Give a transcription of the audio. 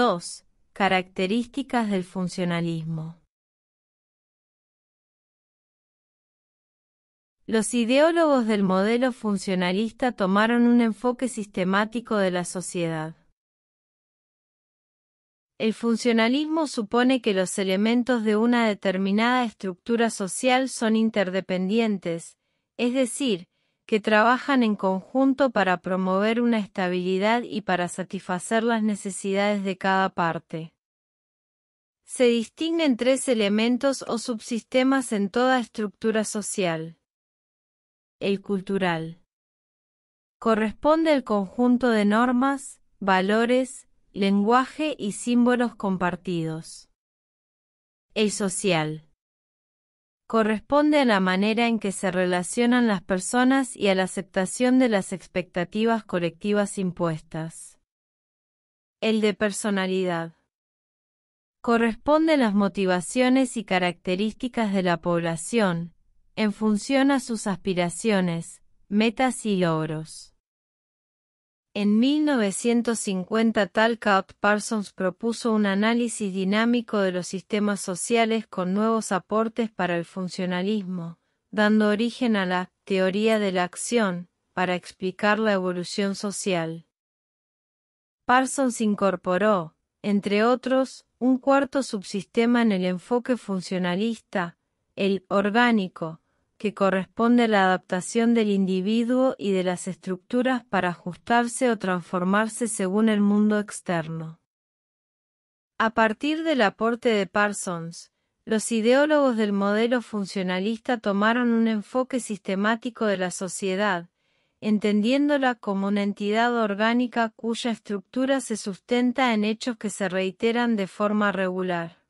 2. Características del funcionalismo. Los ideólogos del modelo funcionalista tomaron un enfoque sistemático de la sociedad. El funcionalismo supone que los elementos de una determinada estructura social son interdependientes, es decir, que trabajan en conjunto para promover una estabilidad y para satisfacer las necesidades de cada parte. Se distinguen tres elementos o subsistemas en toda estructura social. El cultural. Corresponde al conjunto de normas, valores, lenguaje y símbolos compartidos. El social corresponde a la manera en que se relacionan las personas y a la aceptación de las expectativas colectivas impuestas. El de personalidad. Corresponde a las motivaciones y características de la población, en función a sus aspiraciones, metas y logros. En 1950 Talcott Parsons propuso un análisis dinámico de los sistemas sociales con nuevos aportes para el funcionalismo, dando origen a la teoría de la acción para explicar la evolución social. Parsons incorporó, entre otros, un cuarto subsistema en el enfoque funcionalista, el orgánico, que corresponde a la adaptación del individuo y de las estructuras para ajustarse o transformarse según el mundo externo. A partir del aporte de Parsons, los ideólogos del modelo funcionalista tomaron un enfoque sistemático de la sociedad, entendiéndola como una entidad orgánica cuya estructura se sustenta en hechos que se reiteran de forma regular.